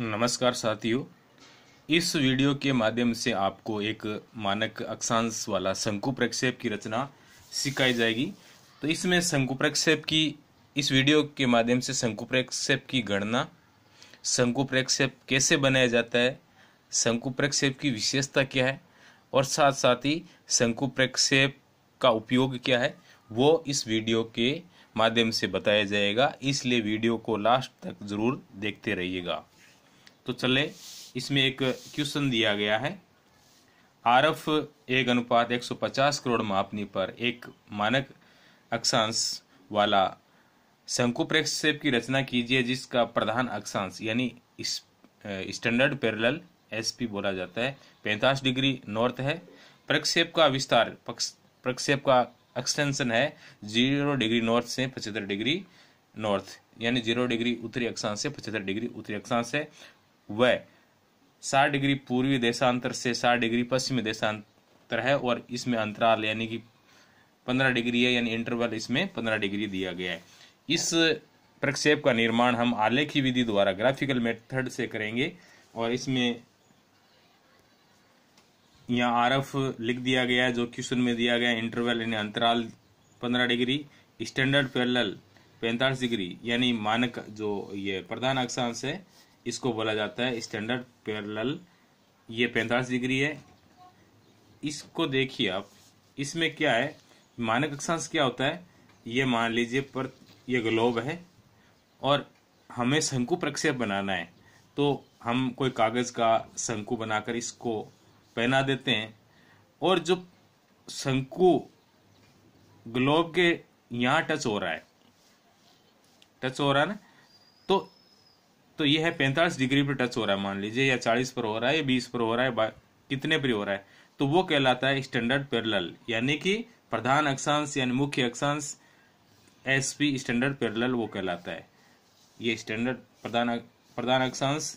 नमस्कार साथियों इस वीडियो के माध्यम से आपको एक मानक अक्षांश वाला शंकु प्रक्षेप की रचना सिखाई जाएगी तो इसमें शंकु प्रक्षेप की इस वीडियो के माध्यम से शंकु प्रक्षेप की गणना शंकु प्रक्षेप कैसे बनाया जाता है शंकु प्रक्षेप की विशेषता क्या है और साथ साथ ही शंकु प्रक्षेप का उपयोग क्या है वो इस वीडियो के माध्यम से बताया जाएगा इसलिए वीडियो को लास्ट तक ज़रूर देखते रहिएगा तो चले इसमें एक क्वेश्चन दिया गया है एफ एक अनुपात 150 करोड़ मापनी पर एक मानक अक्षांश वाला शंकु प्रक्षेप की रचना कीजिए जिसका प्रधान अक्षांश यानी स्टैंडर्ड पैरेलल एसपी बोला जाता है पैंतालीस डिग्री नॉर्थ है प्रक्षेप का विस्तार प्रक्षेप का एक्सटेंशन है जीरो डिग्री नॉर्थ से पचहत्तर डिग्री नॉर्थ यानी जीरो डिग्री उत्तरी अक्षांश से पचहत्तर डिग्री उत्तरी अक्षांश है वह 60 डिग्री पूर्वी देशांतर से 60 डिग्री पश्चिमी देशांतर है और इसमें अंतराल यानी कि 15 डिग्री है यानी इंटरवल इसमें 15 डिग्री दिया गया है इस प्रक्षेप का निर्माण हम आलेखी विधि द्वारा ग्राफिकल मेथड से करेंगे और इसमें यहाँ एफ लिख दिया गया है जो क्वेश्चन में दिया गया इंटरवल यानी अंतराल 15 डिग्री स्टैंडर्ड पैरेलल पैंतालीस डिग्री यानी मानक जो ये प्रधान अक्षांश है इसको बोला जाता है स्टैंडर्ड पैरेलल ये पैंतालीस डिग्री है इसको देखिए आप इसमें क्या है मानक अक्षांश क्या होता है ये मान लीजिए पर ये ग्लोब है और हमें शंकु प्रक्षेप बनाना है तो हम कोई कागज़ का शंकु बनाकर इसको पहना देते हैं और जो शंकु ग्लोब के यहाँ टच हो रहा है टच हो रहा है ना तो ये है पैंतालीस डिग्री पर टच हो रहा है मान लीजिए या चालीस पर हो रहा है या बीस पर हो रहा है कितने पर हो रहा है तो वो कहलाता है स्टैंडर्ड पैरल यानी कि प्रधान अक्षांश यानी मुख्य अक्षांश एस पी स्टैंडर्ड पैरल वो कहलाता है ये स्टैंडर्ड प्रधान प्रधान अक्षांश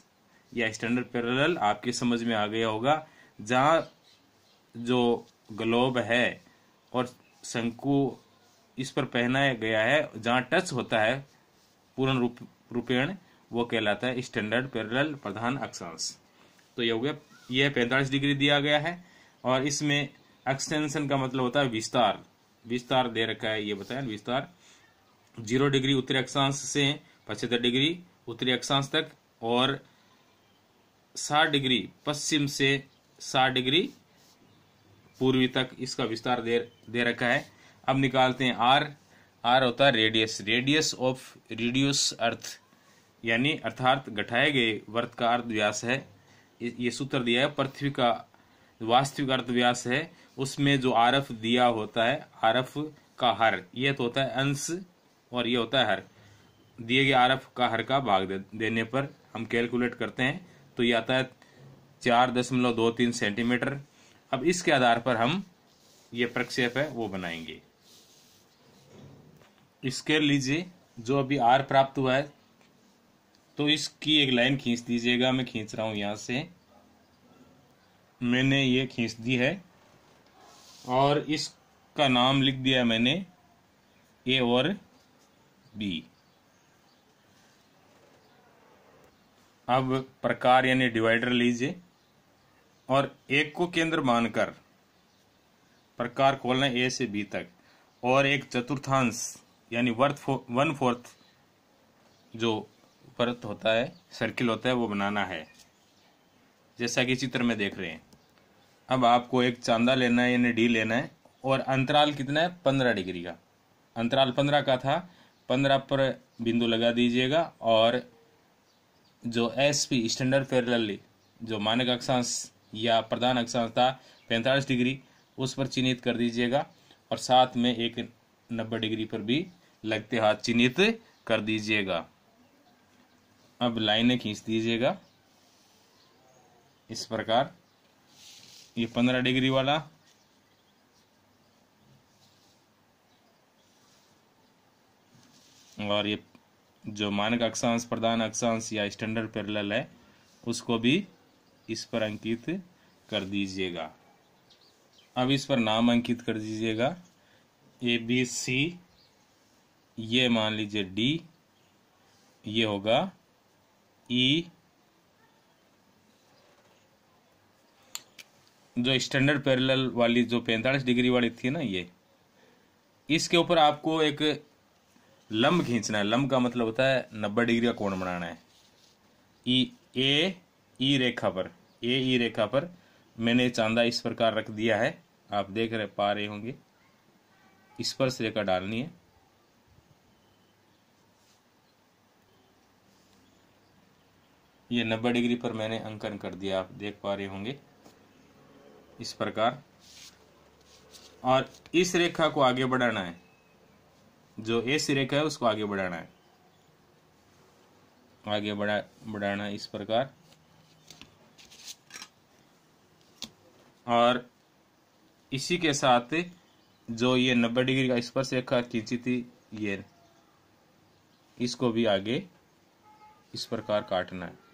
या स्टैंडर्ड पैरल आपके समझ में आ गया होगा जहाँ जो ग्लोब है और शंकु इस पर पहनाया गया है जहाँ टच होता है पूर्ण रूप रूपेण वो कहलाता है स्टैंडर्ड पैरल प्रधान अक्षांश तो ये हो गया यह पैंतालीस डिग्री दिया गया है और इसमें एक्सटेंशन का मतलब होता है विस्तार विस्तार दे रखा है ये बताया विस्तार जीरो डिग्री उत्तरी अक्षांश से पचहत्तर डिग्री उत्तरी अक्षांश तक और साठ डिग्री पश्चिम से साठ डिग्री पूर्वी तक इसका विस्तार दे दे रखा है अब निकालते हैं आर आर होता है radius radius of reduce earth यानी अर्थात घटाए गए वर्त का अर्थ व्यास है ये सूत्र दिया है पृथ्वी का वास्तविक अर्थ व्यास है उसमें जो आरफ दिया होता है आरफ का हर यह तो होता है अंश और यह होता है हर दिए गए आरफ का हर का भाग देने पर हम कैलकुलेट करते हैं तो यह आता है चार दशमलव दो तीन सेंटीमीटर अब इसके आधार पर हम ये प्रक्षेप है वो बनाएंगे स्केल लीजिए जो अभी आर प्राप्त हुआ है तो इसकी एक लाइन खींच दीजिएगा मैं खींच रहा हूँ यहाँ से मैंने ये खींच दी है और इसका नाम लिख दिया मैंने ए और बी अब प्रकार यानी डिवाइडर लीजिए और एक को केंद्र मानकर प्रकार खोलना ए से बी तक और एक चतुर्थांश यानी वर्थ फो, वन फोर्थ जो परत होता है सर्किल होता है वो बनाना है जैसा कि चित्र में देख रहे हैं अब आपको एक चांदा लेना है यानी डी लेना है और अंतराल कितना है पंद्रह डिग्री का अंतराल पंद्रह का था पंद्रह पर बिंदु लगा दीजिएगा और जो एस पी स्टैंडर्ड पैरेलल जो मानक अक्षांश या प्रधान अक्षांश था पैंतालीस डिग्री उस पर चिन्हित कर दीजिएगा और साथ में एक नब्बे डिग्री पर भी लगते हाथ चिन्हित कर दीजिएगा अब लाइनें खींच दीजिएगा इस प्रकार ये पंद्रह डिग्री वाला और ये जो मानक अक्षांश प्रधान अक्षांश या स्टैंडर्ड पैरेलल है उसको भी इस पर अंकित कर दीजिएगा अब इस पर नाम अंकित कर दीजिएगा ए बी सी ये मान लीजिए डी ये होगा ई e. जो स्टैंडर्ड पैरेलल वाली जो पैंतालीस डिग्री वाली थी ना ये इसके ऊपर आपको एक लंब खींचना है लंब का मतलब होता है नब्बे डिग्री का कोण बनाना है ई ए ई रेखा पर ए ई e रेखा पर मैंने चांदा इस प्रकार रख दिया है आप देख रहे पा रहे होंगे स्पर्श रेखा डालनी है ये 90 डिग्री पर मैंने अंकन कर दिया आप देख पा रहे होंगे इस प्रकार और इस रेखा को आगे बढ़ाना है जो एस रेखा है उसको आगे बढ़ाना है आगे बढ़ा बढ़ाना इस प्रकार और इसी के साथ जो ये नब्बे डिग्री का स्पर्श रेखा खींची थी ये इसको भी आगे इस प्रकार काटना है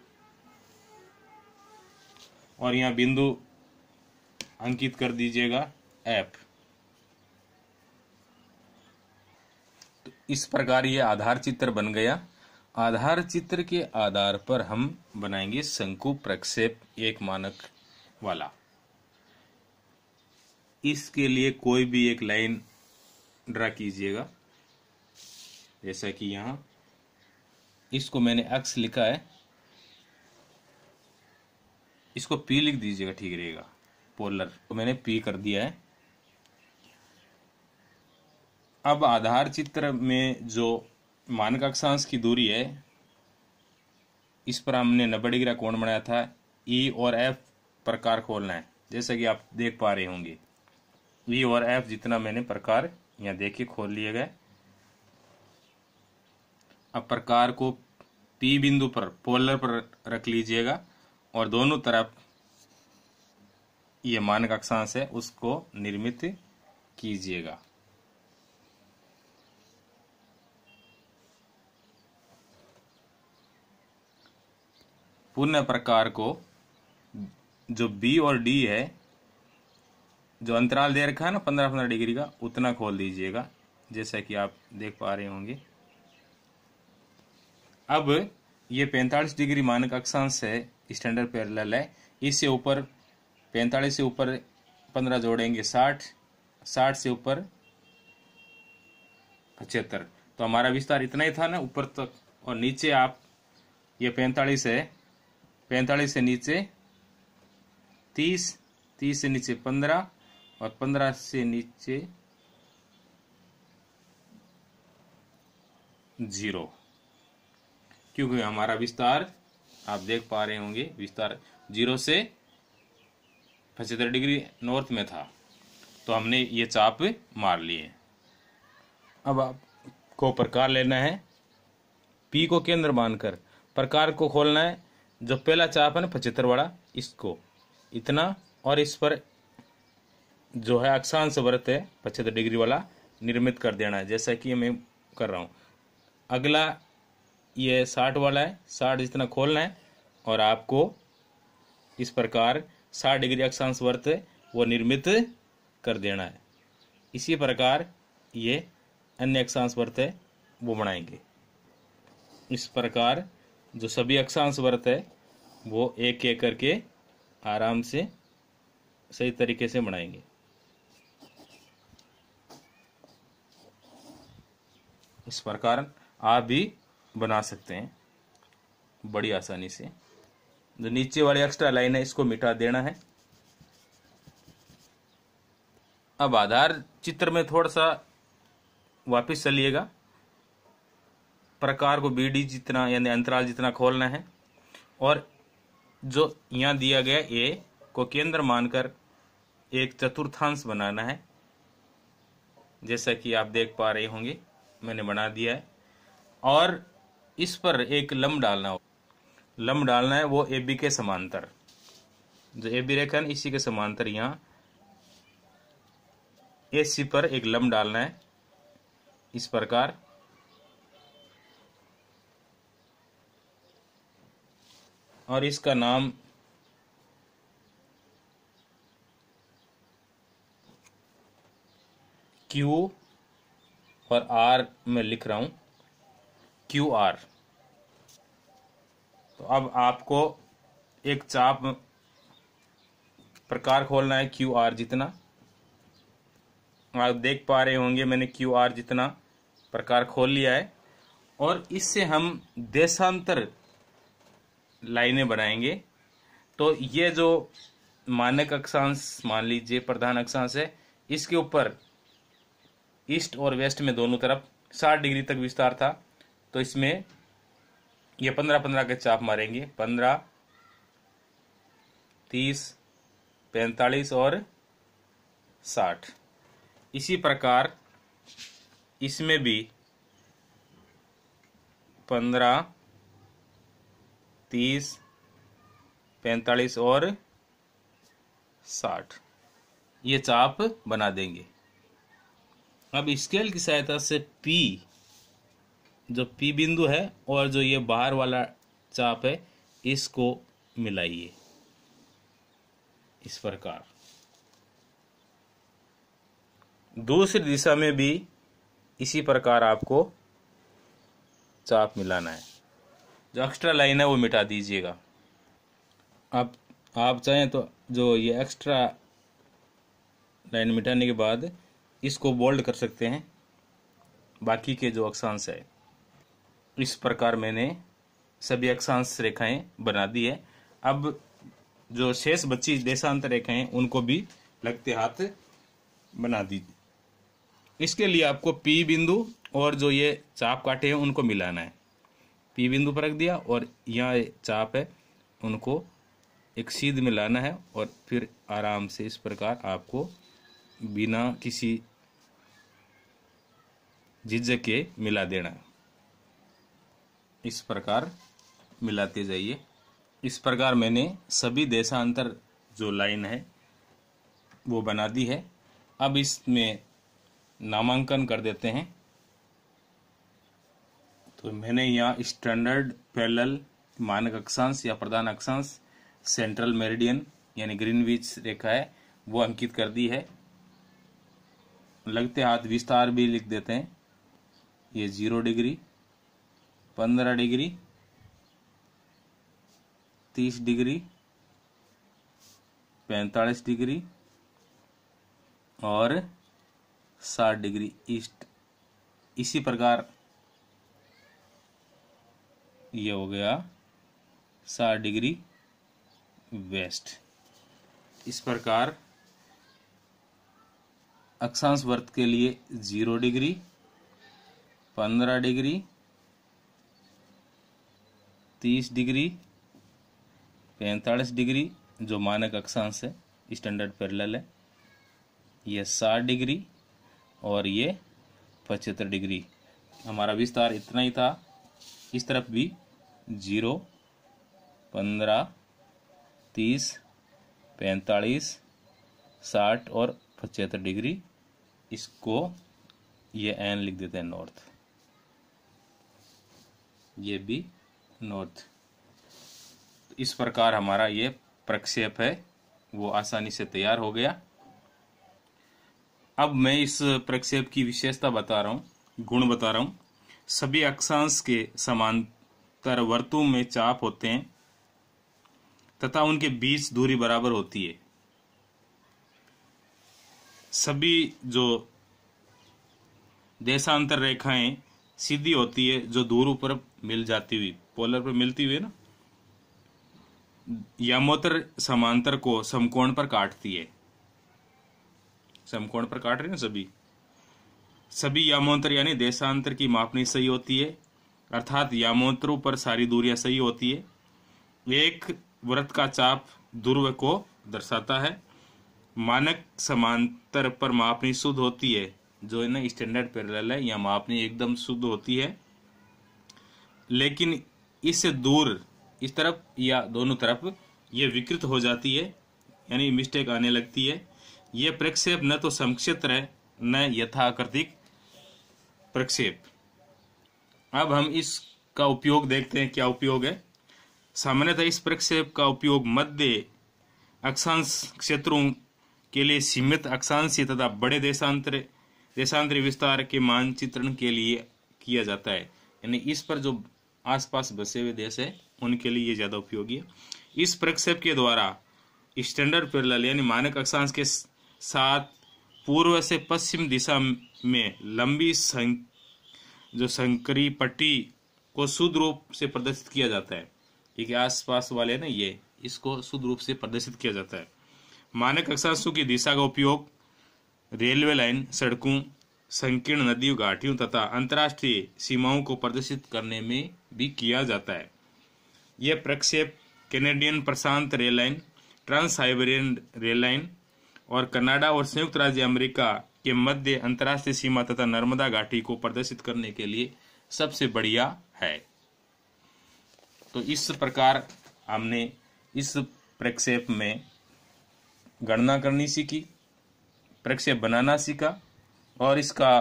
और यहाँ बिंदु अंकित कर दीजिएगा एप तो इस प्रकार ये आधार चित्र बन गया आधार चित्र के आधार पर हम बनाएंगे शंकु प्रक्षेप एक मानक वाला इसके लिए कोई भी एक लाइन ड्रा कीजिएगा जैसा कि यहां इसको मैंने अक्स लिखा है इसको पी लिख दीजिएगा ठीक रहेगा पोलर तो मैंने पी कर दिया है अब आधार चित्र में जो मानक अक्षांश की दूरी है इस पर हमने नब्बे डिग्री कोण बनाया था ई e और एफ प्रकार खोलना है जैसा कि आप देख पा रहे होंगे ई e और एफ जितना मैंने प्रकार यहाँ देखिए खोल लिए गए अब प्रकार को पी बिंदु पर पोलर पर रख लीजिएगा और दोनों तरफ ये मानक अक्षांश है उसको निर्मित कीजिएगा पूर्ण प्रकार को जो बी और डी है जो अंतराल दे रखा है ना पंद्रह पंद्रह डिग्री का उतना खोल दीजिएगा जैसा कि आप देख पा रहे होंगे अब ये पैंतालीस डिग्री मानक अक्षांश है स्टैंडर्ड पैरेलल है इससे ऊपर पैंतालीस से ऊपर पंद्रह जोड़ेंगे साठ साठ से ऊपर पचहत्तर तो हमारा विस्तार इतना ही था ना ऊपर तक और नीचे आप ये पैंतालीस है पैंतालीस से नीचे तीस तीस से नीचे पंद्रह और पंद्रह से नीचे जीरो क्योंकि हमारा विस्तार आप देख पा रहे होंगे विस्तार जीरो से पचहत्तर डिग्री नॉर्थ में था तो हमने ये चाप मार लिए अब आपको प्रकार लेना है पी को केंद्र मानकर प्रकार को खोलना है जो पहला चाप है ना पचहत्तर वाला इसको इतना और इस पर जो है अक्षांश व्रत है पचहत्तर डिग्री वाला निर्मित कर देना है जैसा कि मैं कर रहा हूँ अगला ये साठ वाला है साठ जितना खोलना है और आपको इस प्रकार साठ डिग्री अक्षांश वर्त वो निर्मित कर देना है इसी प्रकार ये अन्य अक्षांश वर्त है वो बनाएंगे इस प्रकार जो सभी अक्षांश वर्त है वो एक एक करके आराम से सही तरीके से बनाएंगे इस प्रकार आप भी बना सकते हैं बड़ी आसानी से जो नीचे वाली एक्स्ट्रा लाइन है इसको मिटा देना है अब आधार चित्र में थोड़ा सा वापस चलिएगा प्रकार को बीडी जितना यानी अंतराल जितना खोलना है और जो यहाँ दिया गया ए को केंद्र मानकर एक चतुर्थांश बनाना है जैसा कि आप देख पा रहे होंगे मैंने बना दिया है और इस पर एक लम्ब डालना हो लम्ब डालना है वो ए बी के समांतर जो ए बी रेखा है इसी के समांतर यहाँ ए सी पर एक लंब डालना है इस प्रकार और इसका नाम क्यू और आर में लिख रहा हूं क्यू आर तो अब आपको एक चाप प्रकार खोलना है क्यू आर जितना आप देख पा रहे होंगे मैंने क्यू आर जितना प्रकार खोल लिया है और इससे हम देशांतर लाइनें बनाएंगे तो ये जो मानक अक्षांश मान लीजिए प्रधान अक्षांश है इसके ऊपर ईस्ट और वेस्ट में दोनों तरफ 60 डिग्री तक विस्तार था तो इसमें ये पंद्रह पंद्रह के चाप मारेंगे पंद्रह तीस पैंतालीस और साठ इसी प्रकार इसमें भी पंद्रह तीस पैंतालीस और साठ ये चाप बना देंगे अब स्केल की सहायता से पी जो पी बिंदु है और जो ये बाहर वाला चाप है इसको मिलाइए इस प्रकार दूसरी दिशा में भी इसी प्रकार आपको चाप मिलाना है जो एक्स्ट्रा लाइन है वो मिटा दीजिएगा आप आप चाहें तो जो ये एक्स्ट्रा लाइन मिटाने के बाद इसको बोल्ड कर सकते हैं बाकी के जो अक्षांश है इस प्रकार मैंने सभी अक्षांश रेखाएं बना दी है अब जो शेष बच्ची देशांतर रेखाएं उनको भी लगते हाथ बना दीजिए इसके लिए आपको पी बिंदु और जो ये चाप काटे हैं उनको मिलाना है पी बिंदु पर रख दिया और यहाँ चाप है उनको एक सीध में लाना है और फिर आराम से इस प्रकार आपको बिना किसी झिझक के मिला देना है इस प्रकार मिलाते जाइए इस प्रकार मैंने सभी देशांतर जो लाइन है वो बना दी है अब इसमें नामांकन कर देते हैं तो मैंने यहाँ स्टैंडर्ड पैरेलल मानक अक्षांश या प्रधान अक्षांश सेंट्रल मेरिडियन यानी ग्रीनविच रेखा है वो अंकित कर दी है लगते हाथ विस्तार भी लिख देते हैं ये जीरो डिग्री पंद्रह डिग्री तीस डिग्री पैंतालीस डिग्री और साठ डिग्री ईस्ट इसी प्रकार ये हो गया साठ डिग्री वेस्ट इस प्रकार अक्षांश वर्त के लिए जीरो डिग्री पंद्रह डिग्री तीस डिग्री पैंतालीस डिग्री जो मानक अक्षांश है स्टैंडर्ड पैरेलल है ये साठ डिग्री और ये पचहत्तर डिग्री हमारा विस्तार इतना ही था इस तरफ भी जीरो पंद्रह तीस पैंतालीस साठ और पचहत्तर डिग्री इसको ये एन लिख देते हैं नॉर्थ ये भी नॉर्थ इस प्रकार हमारा ये प्रक्षेप है वो आसानी से तैयार हो गया अब मैं इस प्रक्षेप की विशेषता बता रहा हूँ गुण बता रहा हूँ सभी अक्षांश के समांतर वर्तु में चाप होते हैं तथा उनके बीच दूरी बराबर होती है सभी जो देशांतर रेखाएं सीधी होती है जो दूर ऊपर मिल जाती हुई पोलर पर मिलती हुई ना यमोत्र समांतर को समकोण पर काटती है समकोण पर काट रहे ना सभी सभी यमोत्र यानी देशांतर की मापनी सही होती है अर्थात यमोत्रों पर सारी दूरियां सही होती है एक व्रत का चाप ध्रुव को दर्शाता है मानक समांतर पर मापनी शुद्ध होती है जो है ना स्टैंडर्ड पैरेलल है या मापनी एकदम शुद्ध होती है लेकिन इससे दूर इस तरफ या दोनों तरफ ये विकृत हो जाती है यानी मिस्टेक आने लगती है ये प्रक्षेप न तो संक्षिप्त है न यथाकृतिक प्रक्षेप अब हम इसका उपयोग देखते हैं क्या उपयोग है सामान्यतः इस प्रक्षेप का उपयोग मध्य अक्षांश क्षेत्रों के लिए सीमित अक्षांश तथा बड़े देशांतर देशांतरी विस्तार के मानचित्रण के लिए किया जाता है यानी इस पर जो आसपास बसे हुए देश है उनके लिए ये ज़्यादा उपयोगी है इस प्रक्षेप के द्वारा स्टैंडर्ड पेरल यानी मानक अक्षांश के साथ पूर्व से पश्चिम दिशा में लंबी सं, जो संकरी पट्टी को शुद्ध रूप से प्रदर्शित किया जाता है ठीक है आसपास वाले ना ये इसको शुद्ध रूप से प्रदर्शित किया जाता है मानक अक्षांशों की दिशा का उपयोग रेलवे लाइन सड़कों संकीर्ण नदियों घाटियों तथा अंतर्राष्ट्रीय सीमाओं को प्रदर्शित करने में भी किया जाता है यह प्रक्षेप कैनेडियन प्रशांत rail line trans Siberian rail line और कनाडा और संयुक्त राज्य अमेरिका के मध्य अंतर्राष्ट्रीय सीमा तथा नर्मदा घाटी को प्रदर्शित करने के लिए सबसे बढ़िया है तो इस प्रकार हमने इस प्रक्षेप में गणना करनी सीखी प्रक्षेप बनाना सीखा और इसका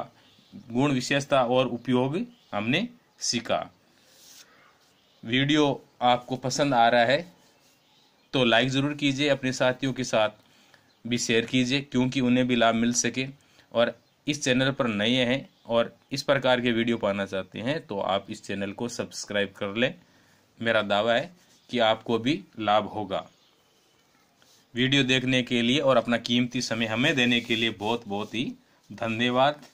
गुण विशेषता और उपयोग हमने सीखा वीडियो आपको पसंद आ रहा है तो लाइक ज़रूर कीजिए अपने साथियों के साथ भी शेयर कीजिए क्योंकि उन्हें भी लाभ मिल सके और इस चैनल पर नए हैं और इस प्रकार के वीडियो पाना चाहते हैं तो आप इस चैनल को सब्सक्राइब कर लें मेरा दावा है कि आपको भी लाभ होगा वीडियो देखने के लिए और अपना कीमती समय हमें देने के लिए बहुत बहुत ही धन्यवाद